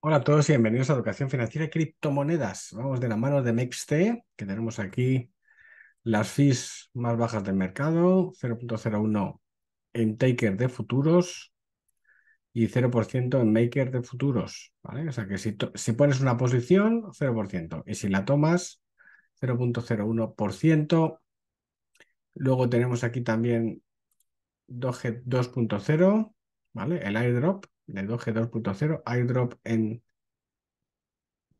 Hola a todos y bienvenidos a Educación Financiera y Criptomonedas. Vamos de la mano de MEXT, que tenemos aquí las fees más bajas del mercado, 0.01 en Taker de futuros y 0% en Maker de futuros. ¿vale? O sea que si, pones una posición, 0%. Y si la tomas, 0.01%. Luego tenemos aquí también Doge 2.0, ¿vale? El airdrop, de 2G 2.0, airdrop en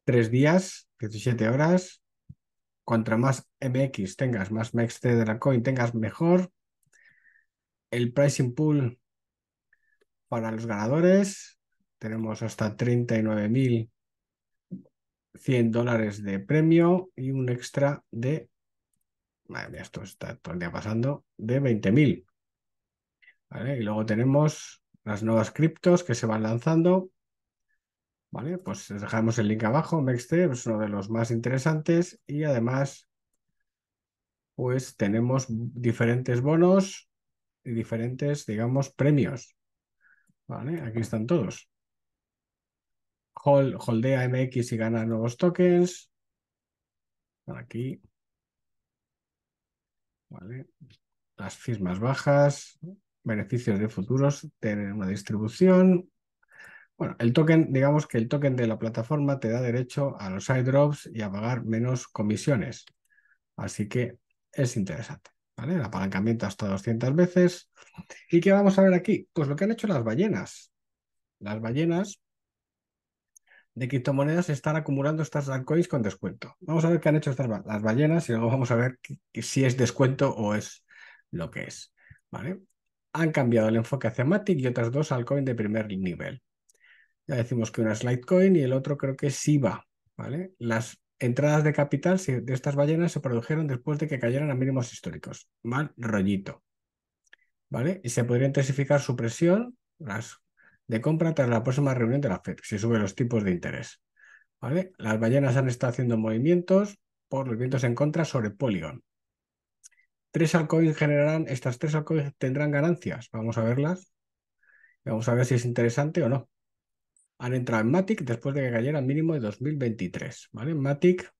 3 días, 17 horas. Contra más MX tengas, más Max de la coin tengas, mejor. El pricing pool para los ganadores. Tenemos hasta 39.100 dólares de premio y un extra de... Madre esto está todo el día pasando. De 20.000. ¿Vale? Y luego tenemos las nuevas criptos que se van lanzando. Vale, pues les dejamos el link abajo. Mexte es uno de los más interesantes y además, pues tenemos diferentes bonos y diferentes, digamos, premios. Vale, aquí están todos. Hold, holdea MX y gana nuevos tokens. Aquí. Vale. Las firmas bajas, beneficios de futuros, tener una distribución. Bueno, el token, digamos que el token de la plataforma te da derecho a los airdrops y a pagar menos comisiones. Así que es interesante. ¿vale? El apalancamiento hasta 200 veces. ¿Y qué vamos a ver aquí? Pues lo que han hecho las ballenas. Las ballenas de criptomonedas están acumulando estas altcoins con descuento. Vamos a ver qué han hecho estas las ballenas y luego vamos a ver si es descuento o es lo que es. ¿vale? han cambiado el enfoque hacia Matic y otras dos al coin de primer nivel. Ya decimos que una es Litecoin y el otro creo que es SIBA. ¿vale? Las entradas de capital de estas ballenas se produjeron después de que cayeran a mínimos históricos. Mal rollito. ¿Vale? Y se podría intensificar su presión las de compra tras la próxima reunión de la FED, si sube los tipos de interés. ¿Vale? Las ballenas han estado haciendo movimientos por los vientos en contra sobre Polygon tres altcoins generarán, estas tres altcoins tendrán ganancias. Vamos a verlas. Vamos a ver si es interesante o no. Han entrado en Matic después de que cayera al mínimo de 2023. ¿vale? Matic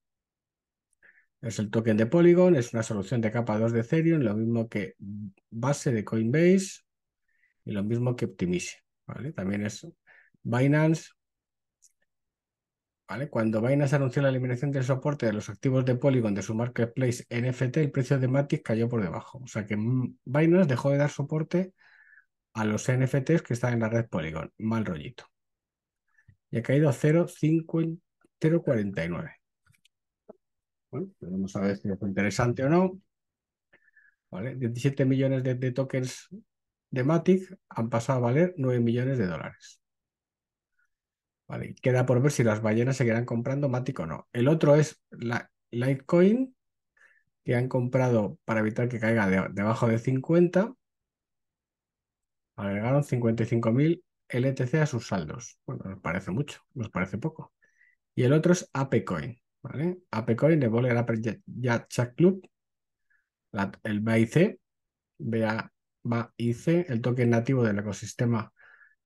es el token de Polygon, es una solución de capa 2 de Ethereum, lo mismo que base de Coinbase y lo mismo que Optimism. ¿vale? También es Binance, cuando Binance anunció la eliminación del soporte de los activos de Polygon de su marketplace NFT, el precio de Matic cayó por debajo. O sea que mm, Binance dejó de dar soporte a los NFTs que están en la red Polygon. Mal rollito. Y ha caído a 0,49. Bueno, pues vamos a ver si es interesante o no. 17 millones de tokens de Matic han pasado a valer 9 millones de dólares queda por ver si las ballenas seguirán comprando Matic o no. El otro es la Litecoin, que han comprado para evitar que caiga debajo de 50. Agregaron 55.000 LTC a sus saldos. Bueno, nos parece mucho, nos parece poco. Y el otro es ApeCoin, ¿vale? ApeCoin de Bolger Ape chat Club, el BIC, BAIC, el token nativo del ecosistema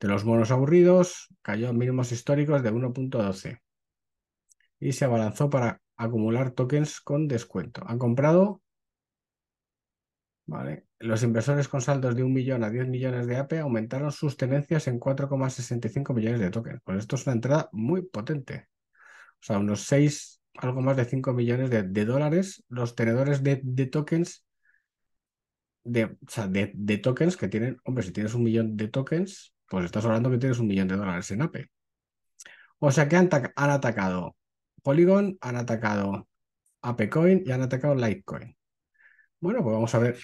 de los bonos aburridos, cayó a mínimos históricos de 1.12 y se abalanzó para acumular tokens con descuento. Han comprado vale, los inversores con saldos de 1 millón a 10 millones de APE aumentaron sus tenencias en 4,65 millones de tokens. Pues esto es una entrada muy potente. O sea, unos 6, algo más de 5 millones de, dólares los tenedores de, tokens de, o sea, de, tokens que tienen, hombre, si tienes un millón de tokens, pues estás hablando que tienes un millón de dólares en Ape. O sea que han, atacado Polygon, han atacado ApeCoin y han atacado Litecoin. Bueno, pues vamos a ver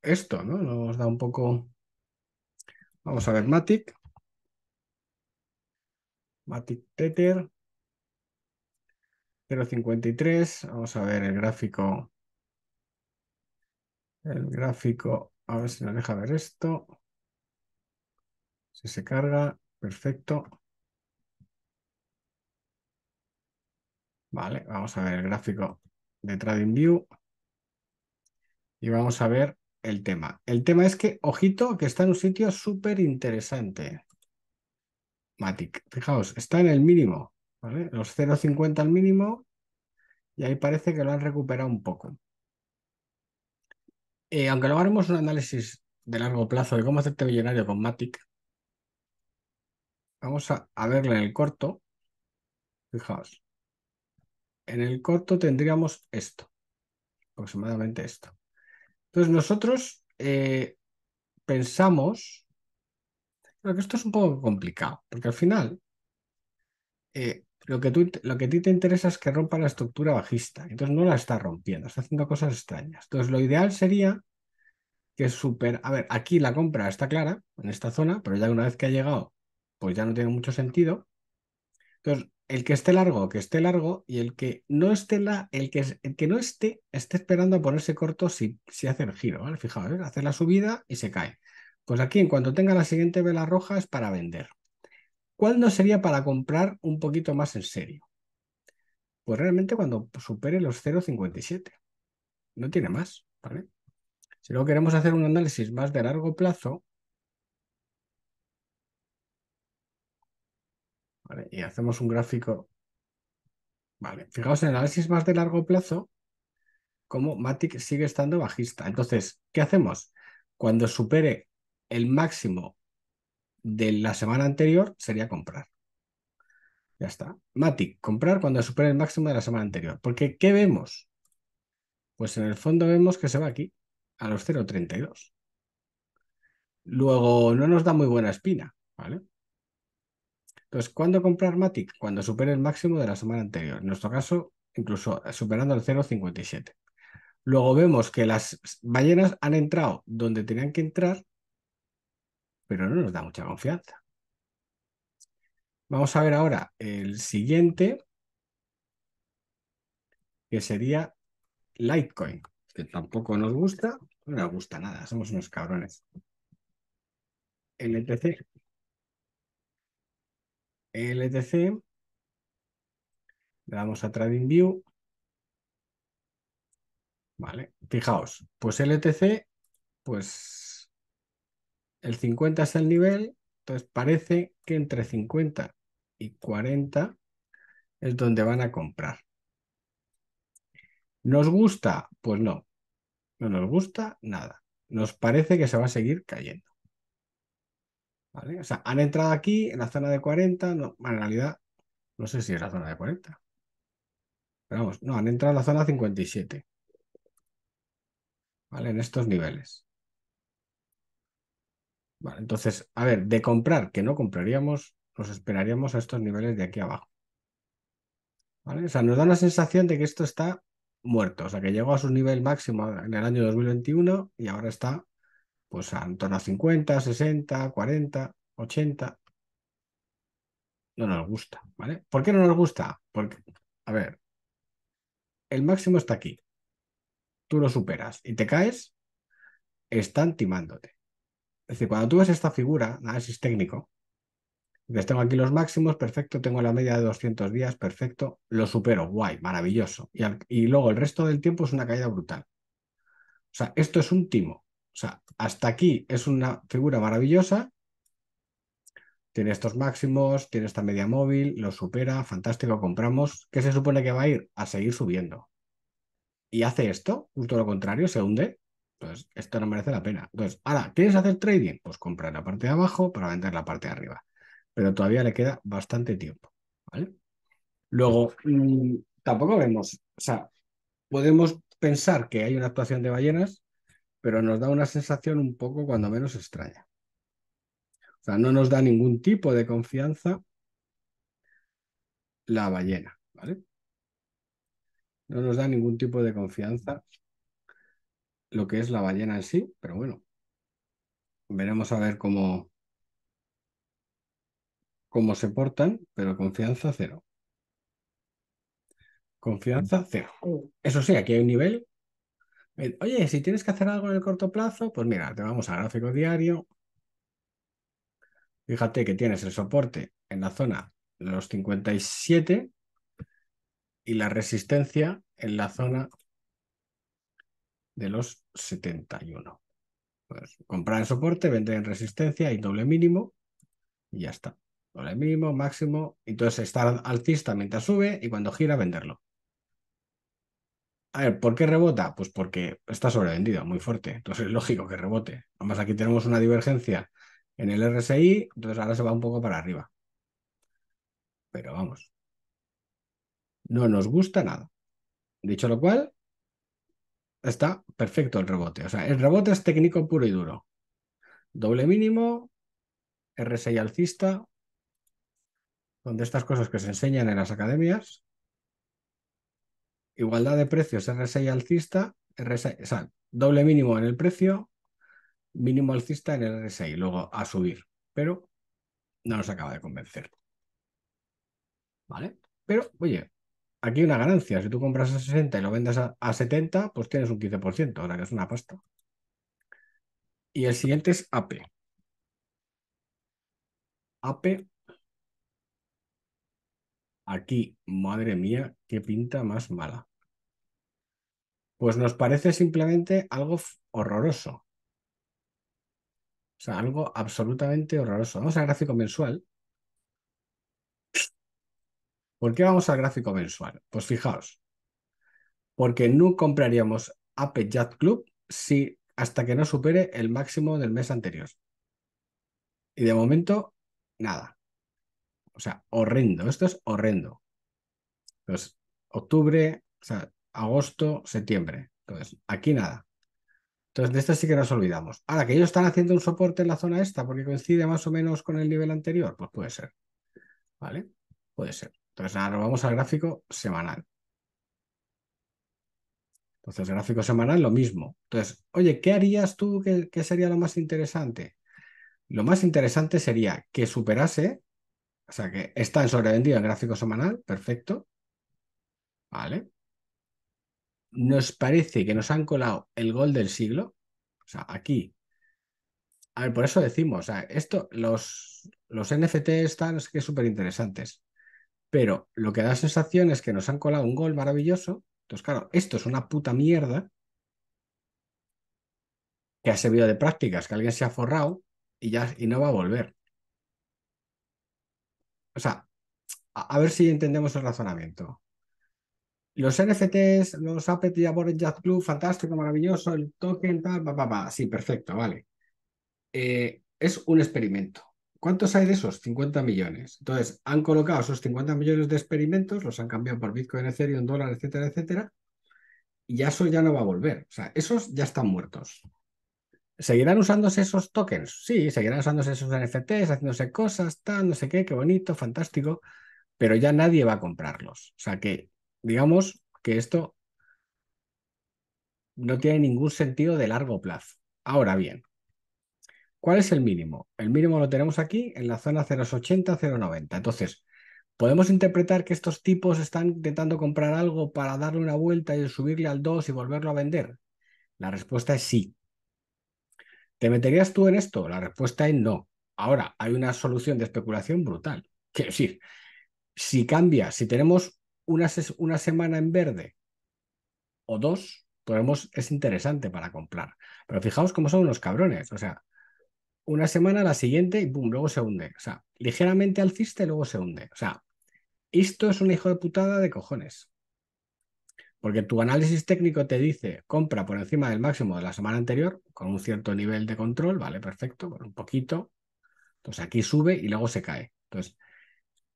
esto, ¿no? Nos da un poco. Vamos a ver Matic. Matic Tether. 0.53. Vamos a ver el gráfico. El gráfico. A ver si nos deja ver esto. Si se carga, perfecto. Vale, vamos a ver el gráfico de TradingView y vamos a ver el tema. El tema es que, ojito, que está en un sitio súper interesante. Matic, fijaos, está en el mínimo, ¿vale? Los 0,50 al mínimo y ahí parece que lo han recuperado un poco. Eh, aunque lo haremos un análisis de largo plazo de cómo hacerte millonario con Matic, Vamos a, a en el corto. Fijaos. En el corto tendríamos esto, aproximadamente esto. Entonces nosotros eh, pensamos, creo que esto es un poco complicado, porque al final eh, lo, que lo que a ti te interesa es que rompa la estructura bajista, entonces no la está rompiendo, está haciendo cosas extrañas. Entonces lo ideal sería que super... A ver, aquí la compra está clara, en esta zona, pero ya una vez que ha llegado pues ya no tiene mucho sentido. Entonces, el que esté largo, que esté largo, y el que no esté la, el que, que no esté, esté esperando a ponerse corto si, si hace el giro, ¿vale? Fijaos, ¿eh? hace la subida y se cae. Pues aquí, en cuanto tenga la siguiente vela roja, es para vender. ¿Cuándo sería para comprar un poquito más en serio? Pues realmente cuando supere los 0,57. No tiene más, ¿vale? Si luego queremos hacer un análisis más de largo plazo, y hacemos un gráfico, vale, fijaos en el análisis más de largo plazo, cómo Matic sigue estando bajista. Entonces, ¿qué hacemos? Cuando supere el máximo de la semana anterior, sería comprar. Ya está. Matic, comprar cuando supere el máximo de la semana anterior. Porque, ¿qué vemos? Pues en el fondo vemos que se va aquí, a los 0.32. Luego, no nos da muy buena espina, ¿vale? Entonces, ¿cuándo comprar Matic? Cuando supere el máximo de la semana anterior. En nuestro caso, incluso superando el 0,57. Luego vemos que las ballenas han entrado donde tenían que entrar, pero no nos da mucha confianza. Vamos a ver ahora el siguiente, que sería Litecoin, que tampoco nos gusta, no nos gusta nada, somos unos cabrones. El LTC, le damos a Trading View. Vale, fijaos, pues LTC, pues el 50 es el nivel, entonces parece que entre 50 y 40 es donde van a comprar. ¿Nos gusta? Pues no, no nos gusta nada. Nos parece que se va a seguir cayendo. ¿Vale? O sea, han entrado aquí en la zona de 40, no, en realidad no sé si es la zona de 40. Pero vamos, no, han entrado en la zona 57. ¿Vale? En estos niveles. Vale, entonces, a ver, de comprar, que no compraríamos, nos esperaríamos a estos niveles de aquí abajo. ¿Vale? O sea, nos da la sensación de que esto está muerto, o sea, que llegó a su nivel máximo en el año 2021 y ahora está pues en torno a 50, 60, 40, 80. No nos gusta, ¿vale? ¿Por qué no nos gusta? Porque, a ver, el máximo está aquí. Tú lo superas y te caes, están timándote. Es decir, cuando tú ves esta figura, análisis técnico, les tengo aquí los máximos, perfecto, tengo la media de 200 días, perfecto, lo supero, guay, maravilloso. y luego el resto del tiempo es una caída brutal. O sea, esto es un timo. O sea, hasta aquí es una figura maravillosa. Tiene estos máximos, tiene esta media móvil, lo supera, fantástico, compramos. ¿Qué se supone que va a ir? A seguir subiendo. Y hace esto, justo lo contrario, se hunde. Pues esto no merece la pena. Entonces, ahora, ¿quieres hacer trading? Pues comprar la parte de abajo para vender la parte de arriba. Pero todavía le queda bastante tiempo. ¿vale? Luego, mm, tampoco vemos, o sea, podemos pensar que hay una actuación de ballenas, pero nos da una sensación un poco cuando menos extraña. O sea, no nos da ningún tipo de confianza la ballena, ¿vale? No nos da ningún tipo de confianza lo que es la ballena en sí, pero bueno, veremos a ver cómo, cómo se portan, pero confianza cero. Confianza cero. Eso sí, aquí hay un nivel Oye, si tienes que hacer algo en el corto plazo, pues mira, te vamos a gráfico diario. Fíjate que tienes el soporte en la zona de los 57 y la resistencia en la zona de los 71. Pues comprar el soporte, vender en resistencia y doble mínimo y ya está. Doble mínimo, máximo. Entonces estar alcista mientras sube y cuando gira venderlo. A ver, ¿por qué rebota? Pues porque está sobrevendido, muy fuerte. Entonces es lógico que rebote. Además, aquí tenemos una divergencia en el RSI, entonces ahora se va un poco para arriba. Pero vamos. No nos gusta nada. Dicho lo cual, está perfecto el rebote. O sea, el rebote es técnico puro y duro. Doble mínimo, RSI alcista, donde estas cosas que se enseñan en las academias igualdad de precios RSI alcista, RSI, o sea, doble mínimo en el precio, mínimo alcista en el RSI, luego a subir, pero no nos acaba de convencer. ¿Vale? Pero, oye, aquí una ganancia. Si tú compras a 60 y lo vendes a, a 70, pues tienes un 15%, ahora que es una pasta. Y el siguiente es AP. AP. Aquí, madre mía, qué pinta más mala pues nos parece simplemente algo horroroso. O sea, algo absolutamente horroroso. Vamos al gráfico mensual. ¿Por qué vamos al gráfico mensual? Pues fijaos, porque no compraríamos Ape Jazz Club si, hasta que no supere el máximo del mes anterior. Y de momento, nada. O sea, horrendo. Esto es horrendo. Entonces, octubre, o sea, agosto, septiembre. Entonces, aquí nada. Entonces, de esto sí que nos olvidamos. Ahora, que ellos están haciendo un soporte en la zona esta porque coincide más o menos con el nivel anterior, pues puede ser. ¿Vale? Puede ser. Entonces, ahora vamos al gráfico semanal. Entonces, gráfico semanal, lo mismo. Entonces, oye, ¿qué harías tú que, sería lo más interesante? Lo más interesante sería que superase, o sea, que está en sobrevendido el gráfico semanal, perfecto. ¿Vale? nos parece que nos han colado el gol del siglo. O sea, aquí. A ver, por eso decimos, esto, los, los NFT están que súper interesantes. Pero lo que da sensación es que nos han colado un gol maravilloso. Entonces, claro, esto es una puta mierda que ha servido de prácticas, que alguien se ha forrado y ya y no va a volver. O sea, a ver si entendemos el razonamiento. Los NFTs, los apt y Jazz Club, fantástico, maravilloso, el token, tal, papá, Sí, perfecto, vale. Eh, es un experimento. ¿Cuántos hay de esos? 50 millones. Entonces, han colocado esos 50 millones de experimentos, los han cambiado por Bitcoin, Ethereum, dólar, etcétera, etcétera, y ya eso ya no va a volver. O sea, esos ya están muertos. ¿Seguirán usándose esos tokens? Sí, seguirán usándose esos NFTs, haciéndose cosas, tal, no sé qué, qué bonito, fantástico, pero ya nadie va a comprarlos. O sea que Digamos que esto no tiene ningún sentido de largo plazo. Ahora bien, ¿cuál es el mínimo? El mínimo lo tenemos aquí en la zona 0,80-0,90. Entonces, ¿podemos interpretar que estos tipos están intentando comprar algo para darle una vuelta y subirle al 2 y volverlo a vender? La respuesta es sí. ¿Te meterías tú en esto? La respuesta es no. Ahora, hay una solución de especulación brutal. Quiero decir, si cambia, si tenemos una, semana en verde o dos, podemos, pues es interesante para comprar. Pero fijaos cómo son unos cabrones. O sea, una semana, la siguiente y boom, luego se hunde. O sea, ligeramente alciste, luego se hunde. O sea, esto es un hijo de putada de cojones. Porque tu análisis técnico te dice compra por encima del máximo de la semana anterior, con un cierto nivel de control, vale, perfecto, con un poquito. Entonces aquí sube y luego se cae. Entonces,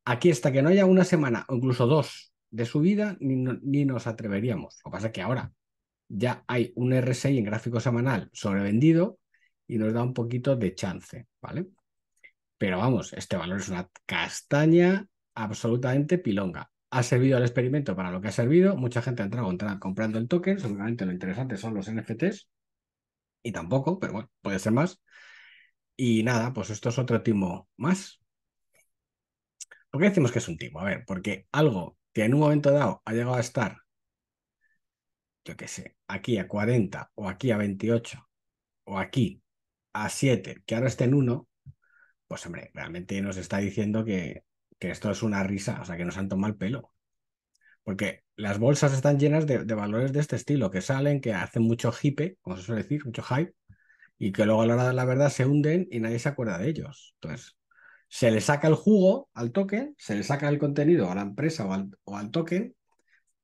aquí hasta que no haya una semana o incluso dos de vida ni, ni nos atreveríamos. Lo que pasa es que ahora ya hay un RSI en gráfico semanal sobrevendido y nos da un poquito de chance, ¿vale? Pero vamos, este valor es una castaña absolutamente pilonga. Ha servido al experimento para lo que ha servido. Mucha gente ha entrado comprando el token. Seguramente lo interesante son los NFTs. Y tampoco, pero bueno, puede ser más. Y nada, pues esto es otro timo más. ¿Por qué decimos que es un timo? A ver, porque algo que en un momento dado ha llegado a estar, yo qué sé, aquí a 40 o aquí a 28 o aquí a 7, que ahora esté en 1, pues hombre, realmente nos está diciendo que, esto es una risa, o sea, que nos han tomado el pelo. Porque las bolsas están llenas de, de valores de este estilo, que salen, que hacen mucho hipe, como se suele decir, mucho hype, y que luego a la hora de la verdad se hunden y nadie se acuerda de ellos. Entonces, se le saca el jugo al token, se le saca el contenido a la empresa o al, o al token,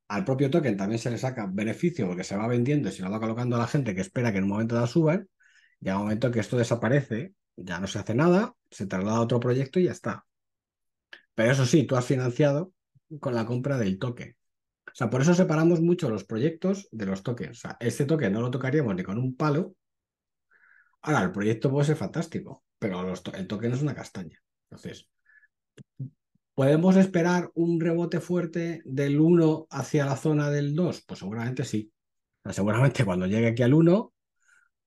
al propio token también se le saca beneficio porque se va vendiendo y se lo va colocando a la gente que espera que en un momento la suban, y al momento que esto desaparece, ya no se hace nada, se traslada a otro proyecto y ya está. Pero eso sí, tú has financiado con la compra del token. O sea, por eso separamos mucho los proyectos de los tokens. O sea, este token no lo tocaríamos ni con un palo. Ahora, el proyecto puede ser fantástico, pero el token es una castaña. Entonces, ¿podemos esperar un rebote fuerte del 1 hacia la zona del 2? Pues seguramente sí. seguramente cuando llegue aquí al 1,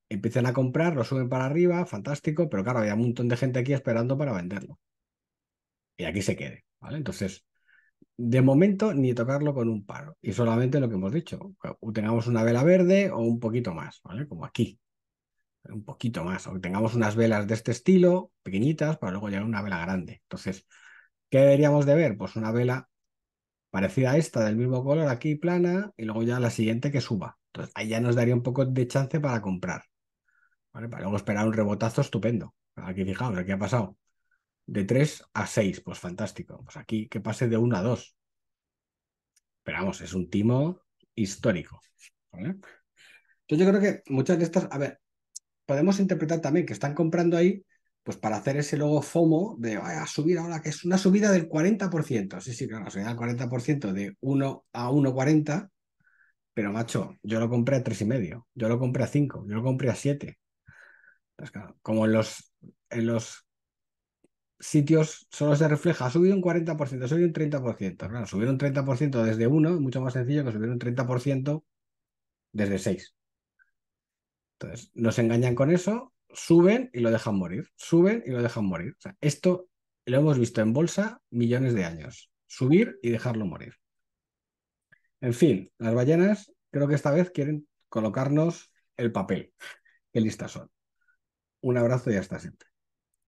empiecen a comprar, lo suben para arriba, fantástico, pero claro, había un montón de gente aquí esperando para venderlo. Y aquí se quede, ¿vale? Entonces, de momento ni tocarlo con un paro. Y solamente lo que hemos dicho, tengamos una vela verde o un poquito más, ¿vale? Como aquí un poquito más, o que tengamos unas velas de este estilo, pequeñitas, para luego llegar a una vela grande. Entonces, ¿qué deberíamos de ver? Pues una vela parecida a esta, del mismo color, aquí plana, y luego ya la siguiente que suba. Entonces, ahí ya nos daría un poco de chance para comprar. ¿vale? Para luego esperar un rebotazo estupendo. Aquí fijaos, ¿qué ha pasado de 3 a 6, pues fantástico. Pues aquí que pase de 1 a 2. Pero vamos, es un timo histórico. Entonces yo creo que muchas de estas, a ver, podemos interpretar también que están comprando ahí pues para hacer ese logo FOMO de a subir ahora, que es una subida del 40%. Sí, sí, claro, subida del 40% de 1 a 1,40, pero macho, yo lo compré a 3,5, yo lo compré a 5, yo lo compré a 7. Pues, como en los, en los sitios solo se refleja, ha subido un 40%, ha subido un 30%. Claro, subir un 30% desde 1 es mucho más sencillo que subir un 30% desde 6. Entonces, nos engañan con eso, suben y lo dejan morir, suben y lo dejan morir. esto lo hemos visto en bolsa millones de años, subir y dejarlo morir. En fin, las ballenas creo que esta vez quieren colocarnos el papel. Qué listas son. Un abrazo y hasta siempre.